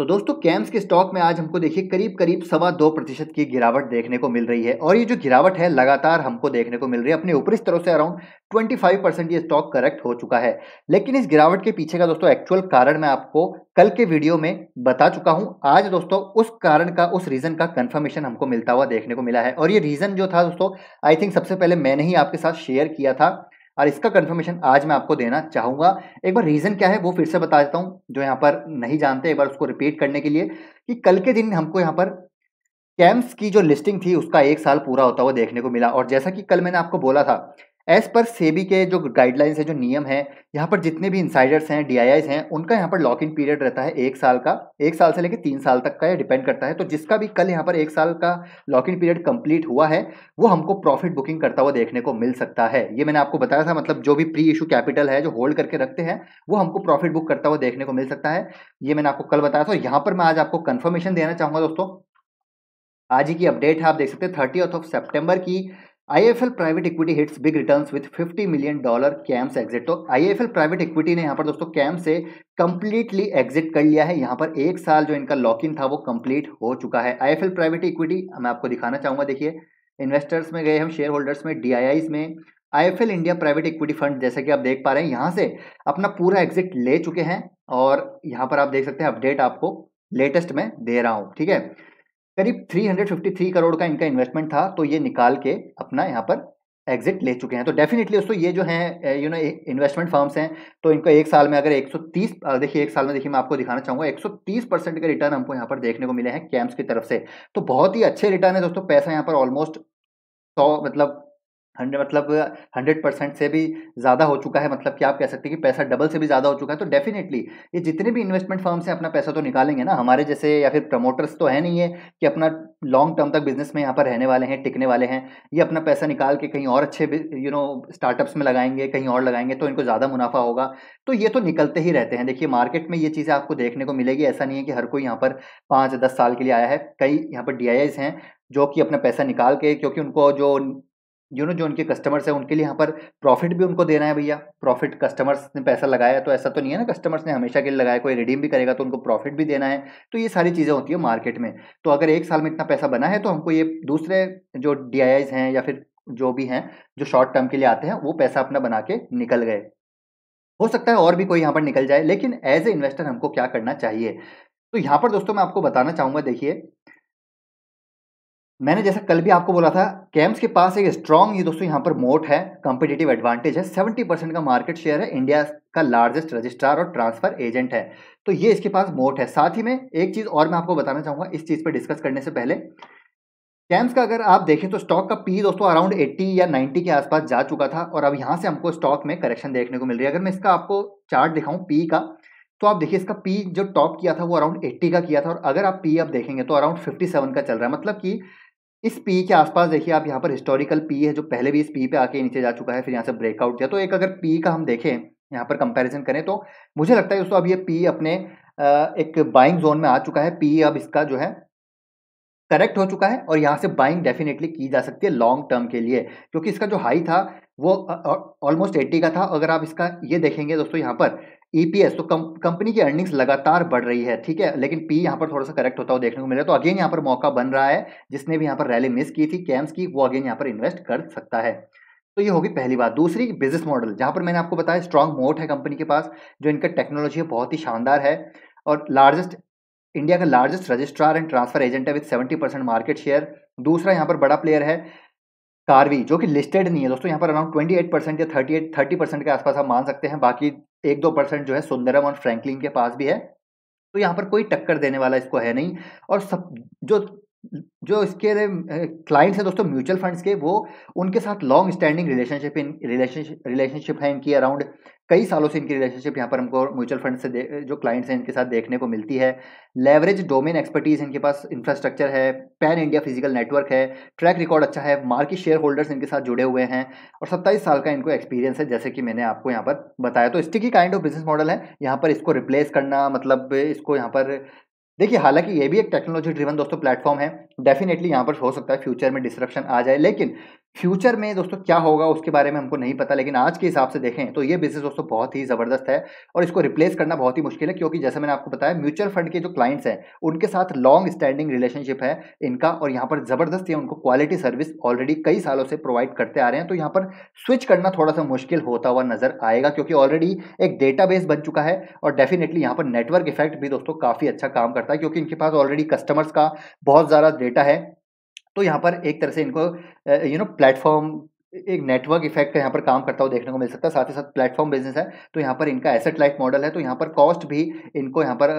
तो दोस्तों कैम्स के स्टॉक में आज हमको देखिए करीब करीब सवा दो प्रतिशत की गिरावट देखने को मिल रही है और ये जो गिरावट है लगातार हमको देखने को मिल रही है अपने ऊपरी स्तरों से अराउंड 25 परसेंट ये स्टॉक करेक्ट हो चुका है लेकिन इस गिरावट के पीछे का दोस्तों एक्चुअल कारण मैं आपको कल के वीडियो में बता चुका हूँ आज दोस्तों उस कारण का उस रीजन का कन्फर्मेशन हमको मिलता हुआ देखने को मिला है और ये रीजन जो था दोस्तों आई थिंक सबसे पहले मैंने ही आपके साथ शेयर किया था और इसका कन्फर्मेशन आज मैं आपको देना चाहूँगा एक बार रीज़न क्या है वो फिर से बता देता हूँ जो यहाँ पर नहीं जानते एक बार उसको रिपीट करने के लिए कि कल के दिन हमको यहाँ पर कैंप्स की जो लिस्टिंग थी उसका एक साल पूरा होता हुआ देखने को मिला और जैसा कि कल मैंने आपको बोला था एज पर सेबी के जो गाइडलाइंस है जो नियम है यहाँ पर जितने भी इंसाइडर्स हैं डी हैं उनका यहाँ पर लॉक इन पीरियड रहता है एक साल का एक साल से लेकर तीन साल तक का यह डिपेंड करता है तो जिसका भी कल यहाँ पर एक साल का लॉक इन पीरियड कंप्लीट हुआ है वो हमको प्रॉफिट बुकिंग करता हुआ देखने को मिल सकता है ये मैंने आपको बताया था मतलब जो भी प्री इशू कैपिटल है जो होल्ड करके रखते हैं वो हमको प्रॉफिट बुक करता हुआ देखने को मिल सकता है ये मैंने आपको कल बताया था यहाँ पर मैं आज आपको कन्फर्मेशन देना चाहूँगा दोस्तों आज ही की अपडेट है आप देख सकते हैं थर्टी ऑफ सेप्टेम्बर की L private equity hits big returns with 50 million dollar CAMS exit तो एल प्राइवेट इक्विटी ने यहाँ पर दोस्तों कैम से कंप्लीटली एग्जिट कर लिया है यहाँ पर एक साल जो इनका लॉक इन था वो कंप्लीट हो चुका है एल प्राइवेट इक्विटी मैं आपको दिखाना चाहूँगा देखिए इन्वेस्टर्स में गए हम शेयर होल्डर्स में डी में I India private equity fund जैसे कि आप देख पा रहे हैं यहाँ से अपना पूरा एग्जिट ले चुके हैं और यहाँ पर आप देख सकते हैं अपडेट आपको लेटेस्ट में दे रहा हूँ ठीक है करीब 353 करोड़ का इनका इन्वेस्टमेंट था तो ये निकाल के अपना यहाँ पर एग्जिट ले चुके हैं तो डेफिनेटली दोस्तों ये जो है यू नो इन्वेस्टमेंट फर्म्स हैं तो इनको एक साल में अगर 130 देखिए एक साल में देखिए मैं आपको दिखाना चाहूंगा 130 परसेंट के रिटर्न हमको यहाँ पर देखने को मिले हैं कैम्प की तरफ से तो बहुत ही अच्छे रिटर्न है दोस्तों पैसा यहाँ पर ऑलमोस्ट सौ मतलब हंड्रेड मतलब हंड्रेड परसेंट से भी ज़्यादा हो चुका है मतलब कि आप कह सकते हैं कि पैसा डबल से भी ज़्यादा हो चुका है तो डेफिनेटली ये जितने भी इन्वेस्टमेंट फर्म्स हैं अपना पैसा तो निकालेंगे ना हमारे जैसे या फिर प्रमोटर्स तो है नहीं है कि अपना लॉन्ग टर्म तक बिजनेस में यहाँ पर रहने वाले हैं टिकने वाले हैं ये अपना पैसा निकाल के कहीं और अच्छे यू नो स्टार्टअप्स में लगाएंगे कहीं और लगाएंगे तो इनको ज़्यादा मुनाफा होगा तो ये तो निकलते ही रहते हैं देखिए मार्केट में ये चीज़ें आपको देखने को मिलेगी ऐसा नहीं है कि हर कोई यहाँ पर पाँच दस साल के लिए आया है कई यहाँ पर डी हैं जो कि अपना पैसा निकाल के क्योंकि उनको जो यू नो जो उनके कस्टमर्स हैं उनके लिए यहाँ पर प्रॉफिट भी उनको देना है भैया प्रॉफिट कस्टमर्स ने पैसा लगाया तो ऐसा तो नहीं है ना कस्टमर्स ने हमेशा के लिए लगाया कोई रिडीम भी करेगा तो उनको प्रॉफिट भी देना है तो ये सारी चीज़ें होती है मार्केट में तो अगर एक साल में इतना पैसा बना है तो हमको ये दूसरे जो डी हैं या फिर जो भी हैं जो शॉर्ट टर्म के लिए आते हैं वो पैसा अपना बना के निकल गए हो सकता है और भी कोई यहाँ पर निकल जाए लेकिन एज ए इन्वेस्टर हमको क्या करना चाहिए तो यहाँ पर दोस्तों मैं आपको बताना चाहूँगा देखिए मैंने जैसा कल भी आपको बोला था कैम्स के पास एक स्ट्रॉन्ग ये दोस्तों यहाँ पर मोट है कॉम्पिटेटिव एडवांटेज है 70 परसेंट का मार्केट शेयर है इंडिया का लार्जेस्ट रजिस्ट्रार और ट्रांसफर एजेंट है तो ये इसके पास मोट है साथ ही में एक चीज़ और मैं आपको बताना चाहूँगा इस चीज़ पर डिस्कस करने से पहले कैम्स का अगर आप देखें तो स्टॉक का पी दोस्तों अराउंड एट्टी या नाइन्टी के आसपास जा चुका था और अब यहाँ से हमको स्टॉक में करेक्शन देखने को मिल रही है अगर मैं इसका आपको चार्ट दिखाऊँ पी का तो आप देखिए इसका पी जो टॉप किया था वो अराउंड 80 का किया था और अगर आप पी आप देखेंगे तो अराउंड 57 का चल रहा है मतलब कि इस पी के आसपास देखिए आप यहाँ पर हिस्टोरिकल पी है जो पहले भी इस पी पे आके नीचे जा चुका है फिर यहाँ से ब्रेकआउट दिया तो एक अगर पी का हम देखें यहाँ पर कंपैरिजन करें तो मुझे लगता है दोस्तों अब ये पी अपने एक बाइंग जोन में आ चुका है पी अब इसका जो है करेक्ट हो चुका है और यहाँ से बाइंग डेफिनेटली की जा सकती है लॉन्ग टर्म के लिए क्योंकि इसका जो हाई था वो ऑलमोस्ट एट्टी का था अगर आप इसका ये देखेंगे दोस्तों यहाँ पर ईपीएस e तो कम, कंपनी की अर्निंग्स लगातार बढ़ रही है ठीक है लेकिन पी यहाँ पर थोड़ा सा करेक्ट होता हुआ देखने को मिला तो अगेन यहाँ पर मौका बन रहा है जिसने भी यहाँ पर रैली मिस की थी कैम्स की वो अगेन यहाँ पर इन्वेस्ट कर सकता है तो ये होगी पहली बात दूसरी बिजनेस मॉडल जहाँ पर मैंने आपको बताया स्ट्रॉन्ग मोट है कंपनी के पास जो इनका टेक्नोलॉजी है बहुत ही शानदार है और लार्जेस्ट इंडिया का largest registrar and transfer agent है with seventy percent market share दूसरा यहाँ पर बड़ा प्लेयर है कारवी जो कि लिस्टेड नहीं है दोस्तों यहाँ पर अराउंड ट्वेंटी एट परसेंट या थर्टी एट थर्टी परसेंट के आसपास आप मान सकते हैं बाकी एक दो परसेंट जो है सुंदरम और फ्रैंकलिन के पास भी है तो यहाँ पर कोई टक्कर देने वाला इसको है नहीं और सब जो जो इसके क्लाइंट्स हैं दोस्तों म्यूचुअल फंड्स के वो उनके साथ long standing relationship in relationship relationship है इनकी अराउंड कई सालों से इनकी रिलेशनशिप यहाँ पर हमको म्यूचुअल फंड से जो क्लाइंट्स हैं इनके साथ देखने को मिलती है लेवरेज डोमेन एक्सपर्टीज इनके पास इंफ्रास्ट्रक्चर है पैन इंडिया फिजिकल नेटवर्क है ट्रैक रिकॉर्ड अच्छा है मार्केट शेयर होल्डर्स इनके साथ जुड़े हुए हैं और सत्ताईस साल का इनको एक्सपीरियंस है जैसे कि मैंने आपको यहाँ पर बताया तो sticky kind of business model है यहाँ पर इसको रिप्लेस करना मतलब इसको यहाँ पर देखिए हालांकि ये भी एक टेक्नोलॉजी ड्रिवन दोस्तों प्लेटफॉर्म है डेफिनेटली यहाँ पर हो सकता है फ्यूचर में डिस्ट्रक्शन आ जाए लेकिन फ्यूचर में दोस्तों क्या होगा उसके बारे में हमको नहीं पता लेकिन आज के हिसाब से देखें तो ये बिजनेस दोस्तों बहुत ही ज़बरदस्त है और इसको रिप्लेस करना बहुत ही मुश्किल है क्योंकि जैसे मैंने आपको बताया म्यूचुअल फंड के जो क्लाइंट्स हैं उनके साथ लॉन्ग स्टैंडिंग रिलेशनशिप है इनका और यहाँ पर ज़बरदस्त ये उनको क्वालिटी सर्विस ऑलरेडी कई सालों से प्रोवाइड करते आ रहे हैं तो यहाँ पर स्विच करना थोड़ा सा मुश्किल होता हुआ नजर आएगा क्योंकि ऑलरेडी एक डेटा बन चुका है और डेफिनेटली यहाँ पर नेटवर्क इफेक्ट भी दोस्तों काफ़ी अच्छा काम करता है क्योंकि इनके पास ऑलरेडी कस्टमर्स का बहुत ज़्यादा डेटा है तो यहाँ पर एक तरह से इनको यू नो प्लेटफॉर्म एक नेटवर्क इफेक्ट का यहाँ पर काम करता हुआ देखने को मिल सकता है साथ ही साथ प्लेटफॉर्म बिजनेस है तो यहाँ पर इनका एसेट लाइट मॉडल है तो यहाँ पर कॉस्ट भी इनको यहाँ पर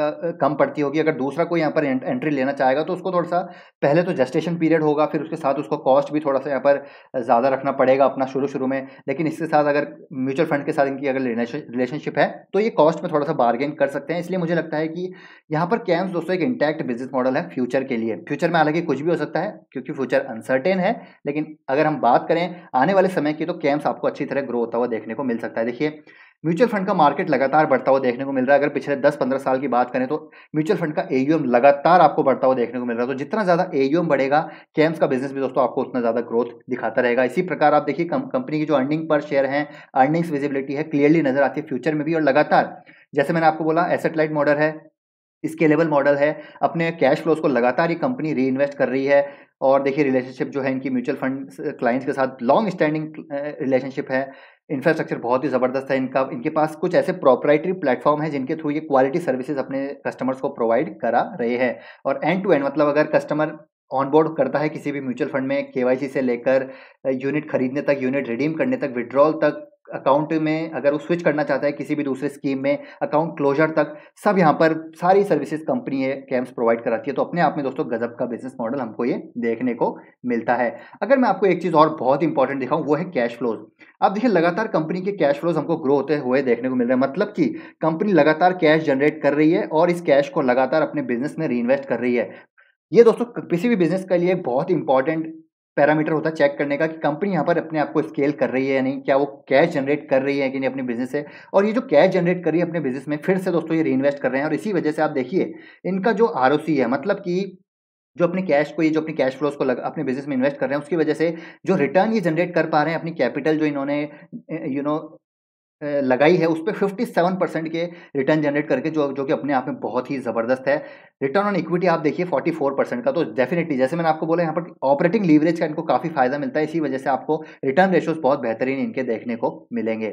कम पड़ती होगी अगर दूसरा कोई यहाँ पर एंट्री लेना चाहेगा तो उसको थोड़ा सा पहले तो जस्टेशन पीरियड होगा फिर उसके साथ उसको कॉस्ट भी थोड़ा सा यहाँ पर ज़्यादा रखना पड़ेगा अपना शुरू शुरू में लेकिन इसके साथ अगर म्यूचुअल फंड के साथ इनकी अगर रिलेशनशिप है तो ये कॉस्ट में थोड़ा सा बार्गेन कर सकते हैं इसलिए मुझे लगता है कि यहाँ पर कैम्स दोस्तों एक इंटैक्ट बिजनेस मॉडल है फ्यूचर के लिए फ्यूचर में हालांकि कुछ भी हो सकता है क्योंकि फ्यूचर अनसर्टेन है लेकिन अगर हम बात करें आने वाले समय की तो कैम्स आपको अच्छी तरह ग्रो होता हुआ देखने को मिल सकता है देखिए म्यूचुअल फंड का मार्केट लगातार बढ़ता हुआ देखने को मिल रहा है अगर पिछले 10-15 साल की बात करें तो म्यूचुअल फंड का एयूएम लगातार आपको बढ़ता हुआ देखने को मिल रहा है तो जितना ज़्यादा एयूएम बढ़ेगा कैम्स का बिजनेस भी दोस्तों आपको उतना ज़्यादा ग्रोथ दिखाता रहेगा इसी प्रकार आप देखिए कंपनी की जो अर्निंग पर शेयर है अर्निंग्स विजिबिलिटी है क्लियरली नजर आती है फ्यूचर में भी और लगातार जैसे मैंने आपको बोला एसेट लाइट मॉडल है स्केलेबल मॉडल है अपने कैश फ्लोज को लगातार ये कंपनी री इन्वेस्ट कर रही है और देखिए रिलेशनशिप जो है इनकी म्यूचुअल फंड क्लाइंट्स के साथ लॉन्ग स्टैंडिंग रिलेशनशिप है इंफ्रास्ट्रक्चर बहुत ही ज़बरदस्त है इनका इनके पास कुछ ऐसे प्रोपराइटरी प्लेटफॉर्म है जिनके थ्रू ये क्वालिटी सर्विसेज अपने कस्टमर्स को प्रोवाइड करा रहे हैं और एंड टू एंड मतलब अगर कस्टमर ऑनबोर्ड करता है किसी भी म्यूचुअल फंड में केवाईसी से लेकर यूनिट uh, खरीदने तक यूनिट रिडीम करने तक विड्रॉल तक अकाउंट में अगर वो स्विच करना चाहता है किसी भी दूसरे स्कीम में अकाउंट क्लोजर तक सब यहाँ पर सारी सर्विसेज कंपनी है कैम्प्स प्रोवाइड कराती है तो अपने आप में दोस्तों गजब का बिजनेस मॉडल हमको ये देखने को मिलता है अगर मैं आपको एक चीज़ और बहुत इंपॉर्टेंट दिखाऊँ वो है कैश फ्लोज अब देखिए लगातार कंपनी के कैश फ्लोज हमको ग्रो होते हुए देखने को मिल रहे हैं मतलब कि कंपनी लगातार कैश जनरेट कर रही है और इस कैश को लगातार अपने बिजनेस में री कर रही है ये दोस्तों किसी भी बिजनेस के लिए बहुत इंपॉर्टेंट पैरामीटर होता है चेक करने का कि कंपनी यहाँ पर अपने आप को स्केल कर रही है या नहीं क्या वो कैश जनरेट कर रही है कि नहीं अपने बिजनेस से और ये जो कैश जनरेट कर रही है अपने बिजनेस में फिर से दोस्तों ये रीइन्वेस्ट कर रहे हैं और इसी वजह से आप देखिए इनका जो आर है मतलब कि जो अपने कैश को ये जो अपने कैश फ्लोज को लग, अपने बिजनेस में इन्वेस्ट कर रहे हैं उसकी वजह से जो रिटर्न ये जनरेट कर पा रहे हैं अपनी कैपिटल जो इन्होंने यू नो लगाई है उस पर फिफ्टी सेवन परसेंट के रिटर्न जनरेट करके जो जो कि अपने आप में बहुत ही ज़बरदस्त है रिटर्न ऑन इक्विटी आप देखिए फोर्टी फोर परसेंट का तो डेफिनेटली जैसे मैंने आपको बोला यहाँ पर ऑपरेटिंग लीवरेज का इनको काफ़ी फायदा मिलता है इसी वजह से आपको रिटर्न रेशोज बहुत बेहतरीन इनके देखने को मिलेंगे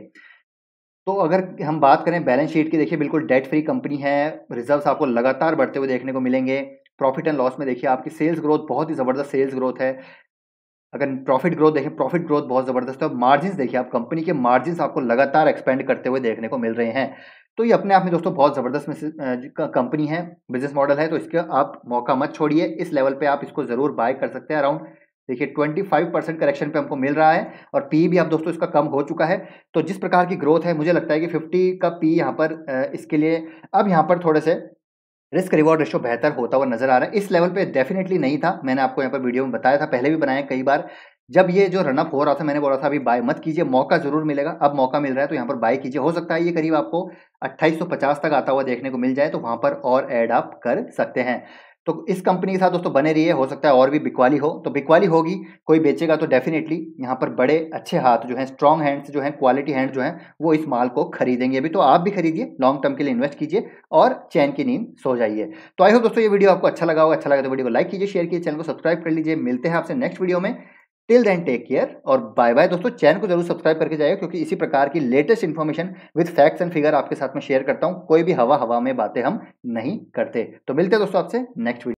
तो अगर हम बात करें बैलेंस शीट की देखिए बिल्कुल डेट फ्री कंपनी है रिजर्व्स आपको लगातार बढ़ते हुए देखने को मिलेंगे प्रॉफिट एंड लॉस में देखिए आपकी सेल्स ग्रोथ बहुत ही ज़बरदस्त सेल्स ग्रोथ है अगर प्रॉफिट ग्रोथ देखें प्रॉफिट ग्रोथ बहुत ज़बरदस्त है मार्जिन देखिए आप कंपनी के मार्जिन आपको लगातार एक्सपेंड करते हुए देखने को मिल रहे हैं तो ये अपने आप में दोस्तों बहुत ज़बरदस्त कंपनी है बिजनेस मॉडल है तो इसका आप मौका मत छोड़िए इस लेवल पे आप इसको ज़रूर बाय कर सकते हैं अराउंड देखिए ट्वेंटी फाइव परसेंट करेक्शन पे हमको मिल रहा है और पी भी आप दोस्तों इसका कम हो चुका है तो जिस प्रकार की ग्रोथ है मुझे लगता है कि फिफ्टी का पी यहाँ पर इसके लिए अब यहाँ पर थोड़े से रिस्क रिवॉर्ड रेशो बेहतर होता हुआ नजर आ रहा है इस लेवल पे डेफिनेटली नहीं था मैंने आपको यहाँ पर वीडियो में बताया था पहले भी बनाया कई बार जब ये जो रनअप हो रहा था मैंने बोला था अभी बाय मत कीजिए मौका जरूर मिलेगा अब मौका मिल रहा है तो यहाँ पर बाय कीजिए हो सकता है ये करीब आपको 2850 तक आता हुआ देखने को मिल जाए तो वहाँ पर और एड अप कर सकते हैं तो इस कंपनी के साथ दोस्तों बने रहिए हो सकता है और भी बिकवाली हो तो बिकवाली होगी कोई बेचेगा तो डेफिनेटली यहाँ पर बड़े अच्छे हाथ जो हैं स्ट्रॉन्ग हैंड्स जो हैं क्वालिटी हैंड जो हैं वो इस माल को खरीदेंगे अभी तो आप भी खरीदिए लॉन्ग टर्म के लिए इन्वेस्ट कीजिए और चैन की नींद सो जाइए तो आई हो दोस्तों ये वीडियो आपको अच्छा लगा होगा अच्छा लगा तो वीडियो को लाइक कीजिए शेयर कीजिए चैनल को सब्सक्राइब कर लीजिए मिलते हैं आपसे नेक्स्ट वीडियो में टिल देन टेक केयर और बाय बाय दोस्तों चैनल को जरूर सब्सक्राइब करके जाएगा क्योंकि इसी प्रकार की latest information with facts and figure आपके साथ में शेयर करता हूँ कोई भी हवा हवा में बातें हम नहीं करते तो मिलते हैं दोस्तों आपसे नेक्स्ट वीडियो